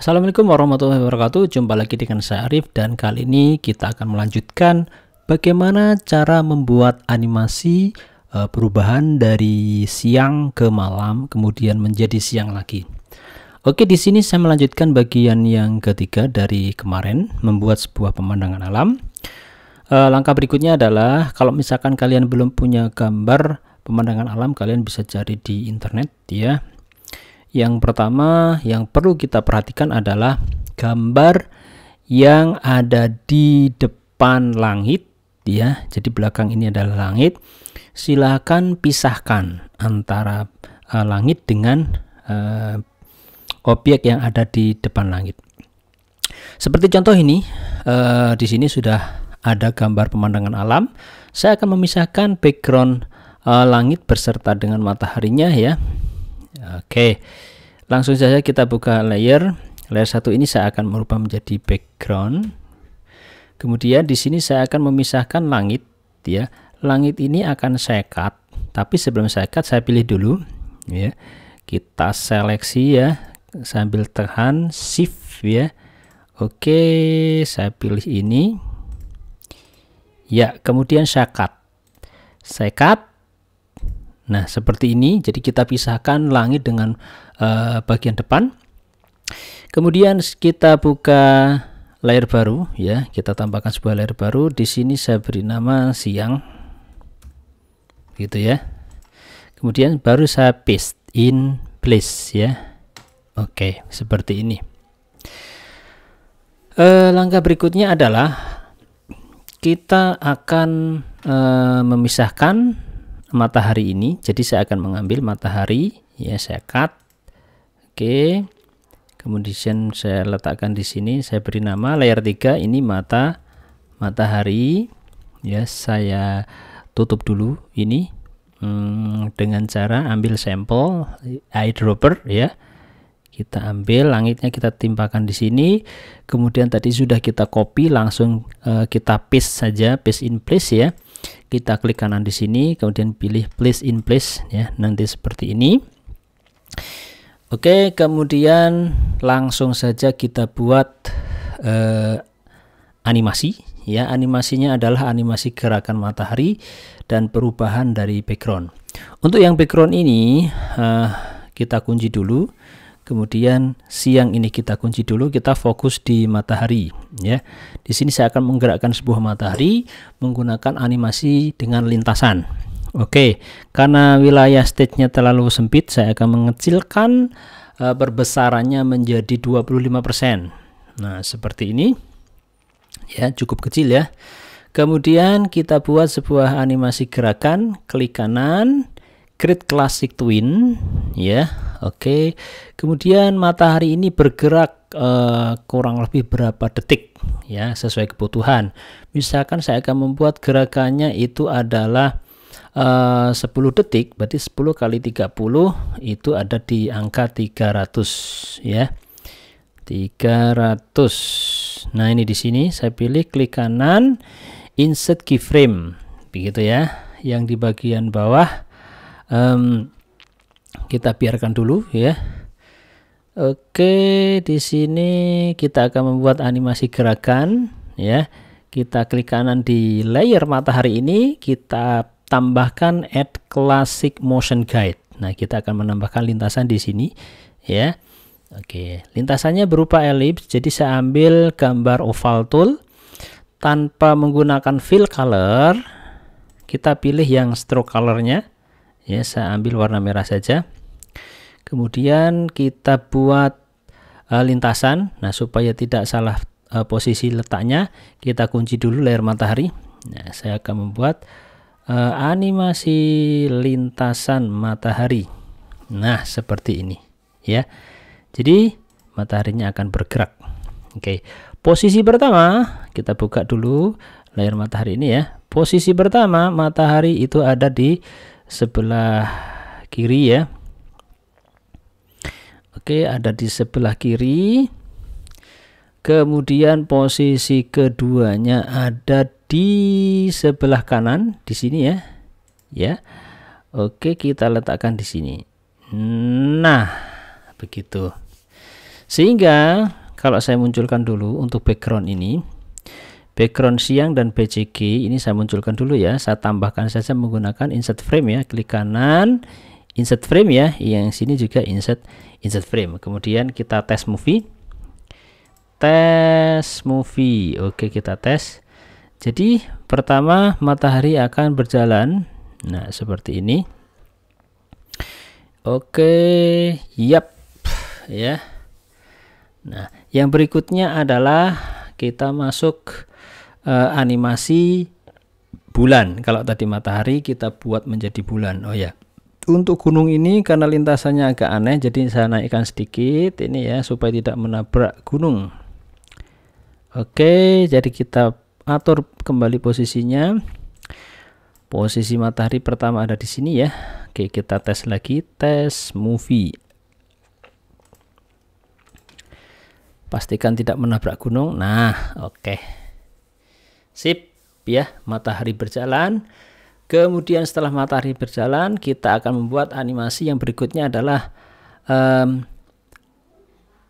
Assalamualaikum warahmatullahi wabarakatuh Jumpa lagi dengan saya Arif Dan kali ini kita akan melanjutkan Bagaimana cara membuat animasi eh, Perubahan dari siang ke malam Kemudian menjadi siang lagi Oke di sini saya melanjutkan bagian yang ketiga dari kemarin Membuat sebuah pemandangan alam eh, Langkah berikutnya adalah Kalau misalkan kalian belum punya gambar pemandangan alam kalian bisa cari di internet ya yang pertama yang perlu kita perhatikan adalah gambar yang ada di depan langit ya. Jadi belakang ini adalah langit. Silakan pisahkan antara uh, langit dengan uh, eh, objek yang ada di depan langit. Seperti contoh ini, uh, di sini sudah ada gambar pemandangan alam. Saya akan memisahkan background uh, langit beserta dengan mataharinya ya. Oke, langsung saja kita buka layer. Layer satu ini saya akan merubah menjadi background. Kemudian di sini saya akan memisahkan langit, ya. Langit ini akan saya cut, tapi sebelum saya cut saya pilih dulu, ya. Kita seleksi ya, sambil tekan shift ya. Oke, saya pilih ini. Ya, kemudian saya cut. Saya cut Nah, seperti ini. Jadi kita pisahkan langit dengan uh, bagian depan. Kemudian kita buka layar baru ya. Kita tambahkan sebuah layar baru. Di sini saya beri nama siang. Gitu ya. Kemudian baru saya paste in place ya. Oke, seperti ini. E, langkah berikutnya adalah kita akan e, memisahkan matahari ini jadi saya akan mengambil matahari ya saya cut oke kemudian saya letakkan di sini saya beri nama layer 3 ini mata matahari ya saya tutup dulu ini hmm, dengan cara ambil sampel eyedropper ya kita ambil langitnya kita timpakan di sini kemudian tadi sudah kita copy langsung uh, kita paste saja paste in place ya kita klik kanan di sini kemudian pilih place in place ya nanti seperti ini Oke kemudian langsung saja kita buat eh, animasi ya animasinya adalah animasi gerakan matahari dan perubahan dari background untuk yang background ini eh, kita kunci dulu Kemudian siang ini kita kunci dulu, kita fokus di matahari ya. Di sini saya akan menggerakkan sebuah matahari menggunakan animasi dengan lintasan. Oke, karena wilayah stage-nya terlalu sempit, saya akan mengecilkan uh, e, perbesarannya menjadi 25%. Nah, seperti ini. Ya, cukup kecil ya. Kemudian kita buat sebuah animasi gerakan, klik kanan, create classic twin ya Oke. Kemudian matahari ini bergerak eh, kurang lebih berapa detik ya sesuai kebutuhan. Misalkan saya akan membuat gerakannya itu adalah eh, 10 detik, berarti 10 kali 30 itu ada di angka 300 ya. 300. Nah, ini di sini saya pilih klik kanan insert keyframe begitu ya. Yang di bagian bawah um, kita biarkan dulu ya Oke di sini kita akan membuat animasi gerakan ya kita klik kanan di layer matahari ini kita tambahkan add classic motion guide Nah kita akan menambahkan lintasan di sini ya Oke lintasannya berupa ellipse jadi saya ambil gambar oval tool tanpa menggunakan fill color kita pilih yang stroke colornya ya saya ambil warna merah saja kemudian kita buat uh, lintasan nah supaya tidak salah uh, posisi letaknya kita kunci dulu layar matahari nah saya akan membuat uh, animasi lintasan matahari nah seperti ini ya jadi mataharinya akan bergerak oke posisi pertama kita buka dulu layar matahari ini ya posisi pertama matahari itu ada di sebelah kiri ya Oke ada di sebelah kiri kemudian posisi keduanya ada di sebelah kanan di sini ya ya Oke kita letakkan di sini nah begitu sehingga kalau saya munculkan dulu untuk background ini background siang dan BCG ini saya munculkan dulu ya saya tambahkan saja menggunakan insert frame ya klik kanan insert frame ya yang sini juga insert insert frame kemudian kita tes movie tes movie oke kita tes jadi pertama matahari akan berjalan nah seperti ini oke yap ya nah yang berikutnya adalah kita masuk uh, animasi bulan. Kalau tadi matahari kita buat menjadi bulan. Oh ya. Untuk gunung ini karena lintasannya agak aneh jadi saya naikkan sedikit ini ya supaya tidak menabrak gunung. Oke, jadi kita atur kembali posisinya. Posisi matahari pertama ada di sini ya. Oke, kita tes lagi tes movie. Pastikan tidak menabrak gunung. Nah, oke. Okay. Sip, ya, matahari berjalan. Kemudian setelah matahari berjalan, kita akan membuat animasi yang berikutnya adalah um,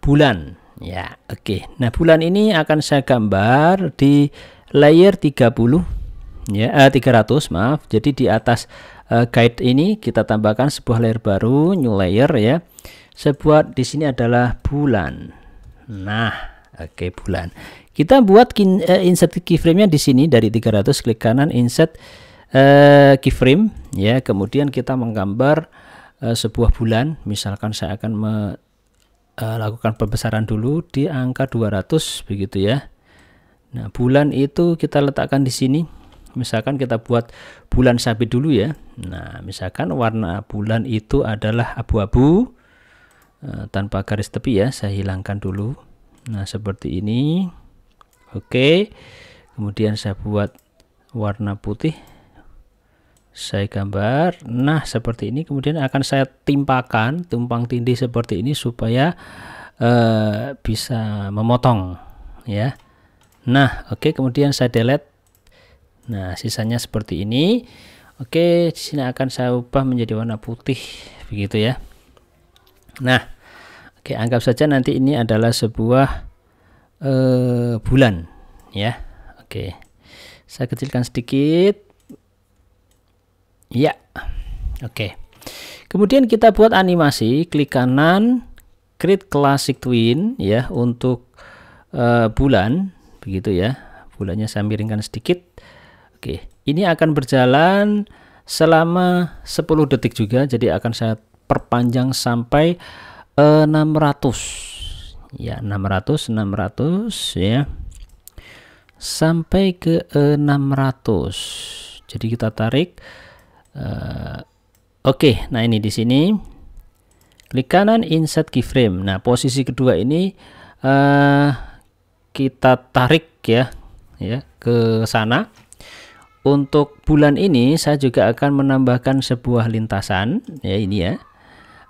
bulan. Ya, oke. Okay. Nah, bulan ini akan saya gambar di layer 30 ya, eh, 300, maaf. Jadi di atas uh, guide ini kita tambahkan sebuah layer baru, new layer ya. Saya buat di sini adalah bulan. Nah, Oke, bulan. Kita buat kin, uh, insert keyframe-nya di sini dari 300 klik kanan insert uh, keyframe ya. Kemudian kita menggambar uh, sebuah bulan. Misalkan saya akan melakukan uh, pembesaran dulu di angka 200 begitu ya. Nah, bulan itu kita letakkan di sini. Misalkan kita buat bulan sabit dulu ya. Nah, misalkan warna bulan itu adalah abu-abu uh, tanpa garis tepi ya. Saya hilangkan dulu nah seperti ini oke kemudian saya buat warna putih saya gambar nah seperti ini kemudian akan saya timpakan tumpang tindih seperti ini supaya eh, bisa memotong ya nah oke kemudian saya delete nah sisanya seperti ini oke di sini akan saya ubah menjadi warna putih begitu ya nah Oke, anggap saja nanti ini adalah sebuah uh, bulan, ya. Oke, saya kecilkan sedikit. Ya, oke. Kemudian kita buat animasi, klik kanan, create classic twin, ya, untuk uh, bulan, begitu ya. Bulannya saya miringkan sedikit. Oke, ini akan berjalan selama 10 detik juga, jadi akan saya perpanjang sampai 600 eh, ya 600 600 ya sampai ke 600 eh, jadi kita tarik uh, oke okay. nah ini di sini klik kanan insert keyframe nah posisi kedua ini uh, kita tarik ya ya ke sana untuk bulan ini saya juga akan menambahkan sebuah lintasan ya ini ya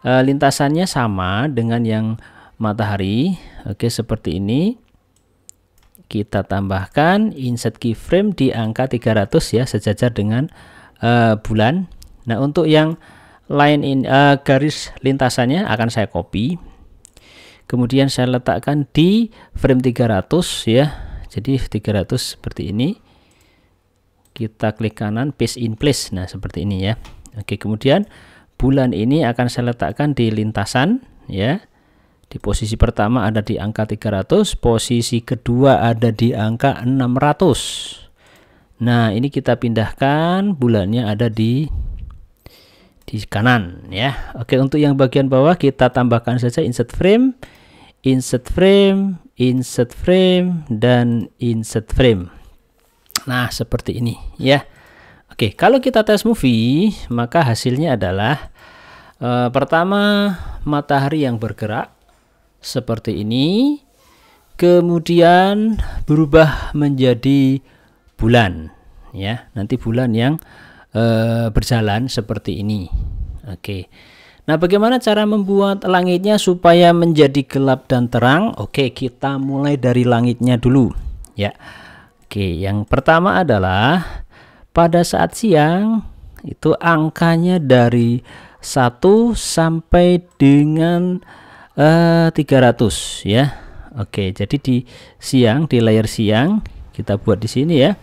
Eh, lintasannya sama dengan yang matahari oke seperti ini kita tambahkan insert keyframe di angka 300 ya sejajar dengan e, bulan nah untuk yang line in e, eh, garis lintasannya akan saya copy kemudian saya letakkan di frame 300 ya jadi 300 seperti ini kita klik kanan paste in place nah seperti ini ya oke kemudian bulan ini akan saya letakkan di lintasan ya. Di posisi pertama ada di angka 300, posisi kedua ada di angka 600. Nah, ini kita pindahkan bulannya ada di di kanan ya. Oke, untuk yang bagian bawah kita tambahkan saja insert frame, insert frame, insert frame dan insert frame. Nah, seperti ini ya. Oke, kalau kita tes movie, maka hasilnya adalah E, pertama, matahari yang bergerak seperti ini, kemudian berubah menjadi bulan, ya. Nanti bulan yang e, berjalan seperti ini. Oke. Nah, bagaimana cara membuat langitnya supaya menjadi gelap dan terang? Oke, kita mulai dari langitnya dulu, ya. Oke, yang pertama adalah pada saat siang itu angkanya dari 1 sampai dengan uh, eh, 300 ya Oke jadi di siang di layer siang kita buat di sini ya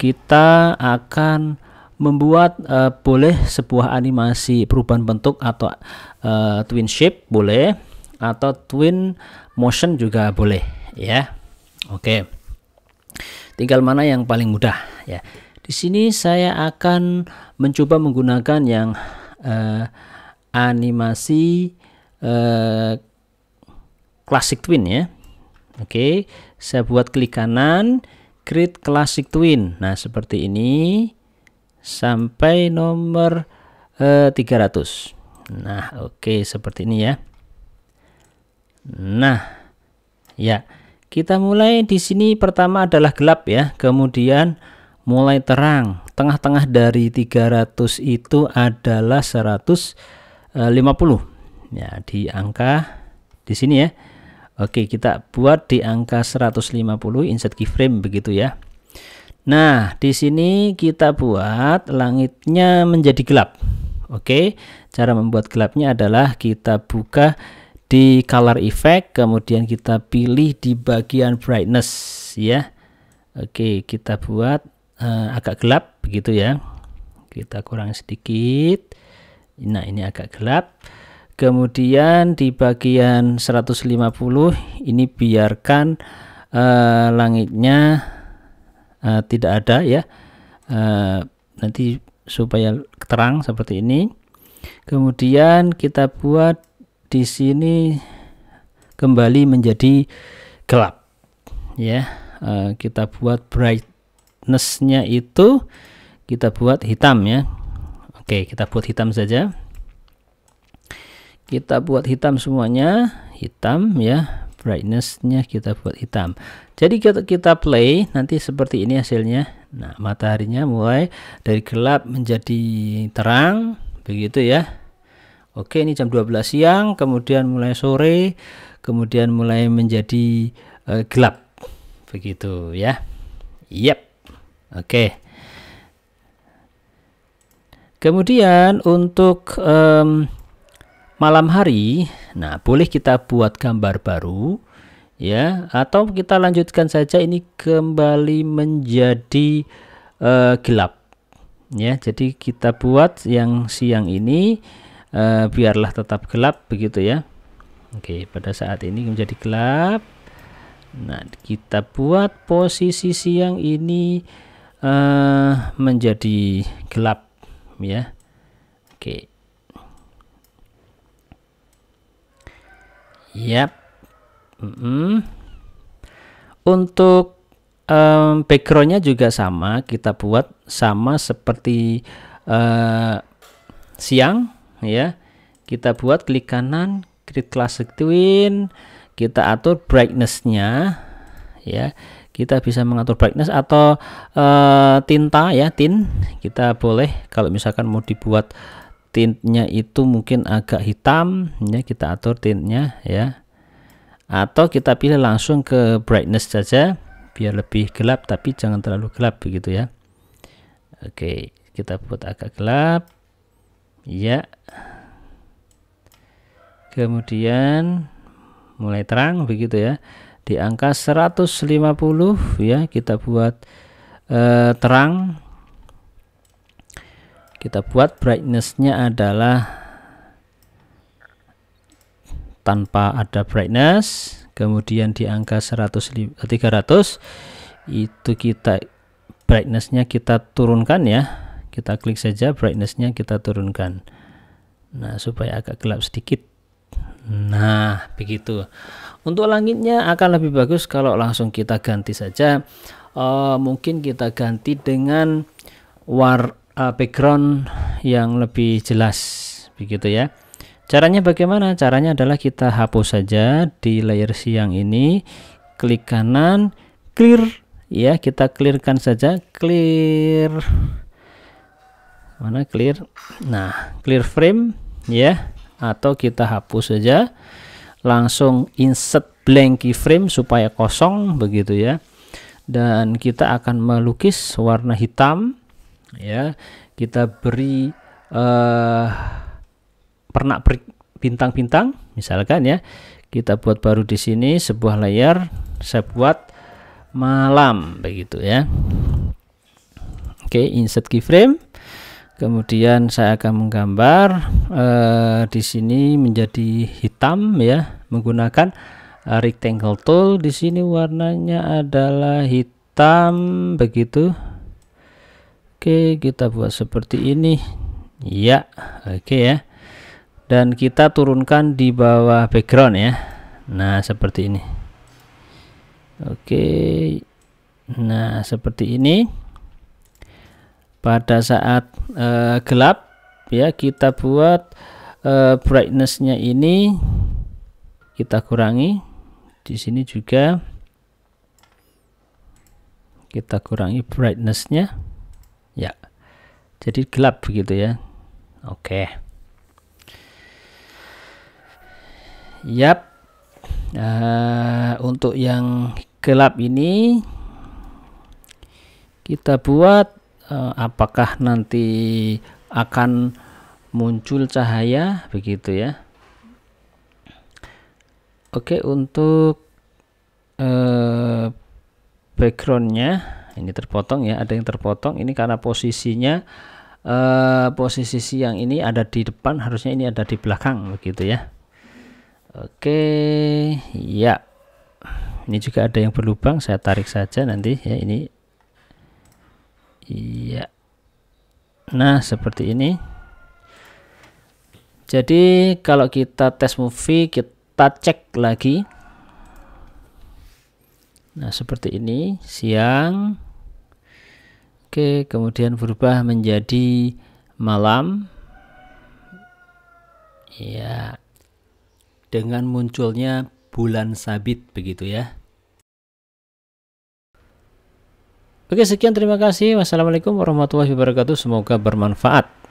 kita akan membuat uh, boleh sebuah animasi perubahan bentuk atau uh, twin shape boleh atau twin motion juga boleh ya oke tinggal mana yang paling mudah ya di sini saya akan mencoba menggunakan yang uh, animasi uh, Classic Twin ya. Oke, okay. saya buat klik kanan, create Classic Twin. Nah, seperti ini sampai nomor uh, eh, 300. Nah, oke okay, seperti ini ya. Nah, ya. Kita mulai di sini pertama adalah gelap ya, kemudian mulai terang. Tengah-tengah dari 300 itu adalah 150. Eh, ya, di angka di sini ya. Oke, kita buat di angka 150 insert keyframe begitu ya. Nah, di sini kita buat langitnya menjadi gelap. Oke, cara membuat gelapnya adalah kita buka di color effect, kemudian kita pilih di bagian brightness ya. Oke, kita buat uh, agak gelap begitu ya kita kurang sedikit nah ini agak gelap kemudian di bagian 150 ini biarkan uh, langitnya uh, tidak ada ya uh, nanti supaya terang seperti ini kemudian kita buat di sini kembali menjadi gelap ya uh, kita buat bright nesnya itu kita buat hitam ya Oke kita buat hitam saja kita buat hitam semuanya hitam ya brightnessnya kita buat hitam jadi kita, kita play nanti seperti ini hasilnya nah mataharinya mulai dari gelap menjadi terang begitu ya Oke ini jam 12 siang kemudian mulai sore kemudian mulai menjadi uh, gelap begitu ya Yep Oke. Kemudian untuk um, malam hari, nah boleh kita buat gambar baru ya atau kita lanjutkan saja ini kembali menjadi uh, gelap ya. Jadi kita buat yang siang ini uh, biarlah tetap gelap begitu ya. Oke, pada saat ini menjadi gelap. Nah, kita buat posisi siang ini uh, menjadi gelap ya oke okay. yap mm -hmm. untuk um, backgroundnya juga sama kita buat sama seperti uh, siang ya kita buat klik kanan klik classic twin kita atur brightnessnya ya kita bisa mengatur brightness atau uh, tinta ya tint kita boleh kalau misalkan mau dibuat tintnya itu mungkin agak hitam ya kita atur tintnya ya atau kita pilih langsung ke brightness saja biar lebih gelap tapi jangan terlalu gelap begitu ya Oke kita buat agak gelap ya kemudian mulai terang begitu ya di angka 150 ya kita buat eh, terang kita buat brightnessnya adalah tanpa ada brightness kemudian di angka 100 300 eh, itu kita brightnessnya kita turunkan ya kita klik saja brightnessnya kita turunkan nah supaya agak gelap sedikit Nah, begitu. Untuk langitnya akan lebih bagus kalau langsung kita ganti saja. Uh, mungkin kita ganti dengan war uh, background yang lebih jelas, begitu ya. Caranya bagaimana? Caranya adalah kita hapus saja di layer siang ini, klik kanan, clear ya, kita clearkan saja, clear. Mana clear? Nah, clear frame ya atau kita hapus saja langsung insert blank keyframe supaya kosong begitu ya dan kita akan melukis warna hitam ya kita beri uh, pernak bintang-bintang misalkan ya kita buat baru di sini sebuah layar saya buat malam begitu ya oke insert keyframe kemudian saya akan menggambar eh, di sini menjadi hitam ya menggunakan eh, rectangle tool di sini warnanya adalah hitam begitu Oke kita buat seperti ini ya oke ya dan kita turunkan di bawah background ya nah seperti ini oke nah seperti ini pada saat uh, gelap ya kita buat uh, brightnessnya ini kita kurangi di sini juga kita kurangi brightnessnya ya jadi gelap begitu ya oke okay. yap uh, untuk yang gelap ini kita buat uh, apakah nanti akan muncul cahaya begitu ya Oke untuk uh, backgroundnya ini terpotong ya ada yang terpotong ini karena posisinya uh, posisi siang ini ada di depan harusnya ini ada di belakang begitu ya Oke ya ini juga ada yang berlubang saya tarik saja nanti ya ini iya nah seperti ini jadi kalau kita tes movie kita cek lagi nah seperti ini siang oke kemudian berubah menjadi malam Iya, dengan munculnya bulan sabit begitu ya Oke, sekian terima kasih. Wassalamualaikum warahmatullahi wabarakatuh. Semoga bermanfaat.